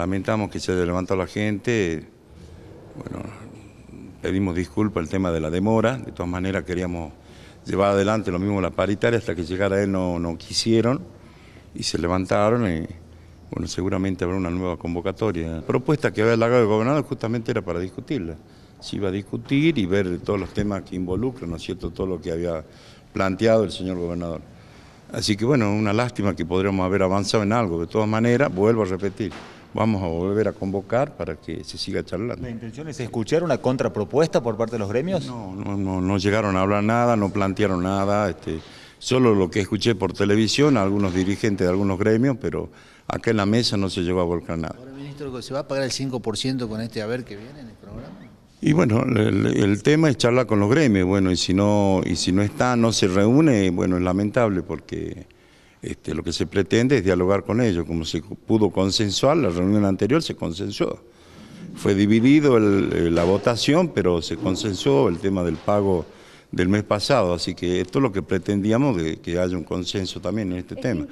Lamentamos que se haya levantado la gente. Bueno, pedimos disculpas el tema de la demora. De todas maneras queríamos llevar adelante lo mismo la paritaria hasta que llegara él no, quisieron y se levantaron y bueno, seguramente habrá una nueva convocatoria. La propuesta que había largado el gobernador justamente era para discutirla. Se iba a discutir y ver todos los temas que involucran, ¿no es cierto?, todo lo que había planteado el señor gobernador. Así que bueno, una lástima que podríamos haber avanzado en algo. De todas maneras, vuelvo a repetir, vamos a volver a convocar para que se siga charlando. ¿La intención es escuchar una contrapropuesta por parte de los gremios? No, no, no, llegaron a hablar nada, no plantearon nada, este, solo lo que escuché por televisión, a algunos dirigentes de algunos gremios, pero acá en la mesa no se llegó a volcar nada. Ahora, ministro, ¿se va a pagar el 5% con este haber que viene en el programa? Y bueno, el, el, tema es charlar con los gremios, bueno, y si no, y si no está, no se reúne, bueno, es lamentable porque este, lo que se pretende es dialogar con ellos, como se pudo consensuar, la reunión anterior se consensuó. Fue dividido eh, la votación, pero se consensuó el tema del pago del mes pasado, así que esto es lo que pretendíamos, de que haya un consenso también en este eh, tema.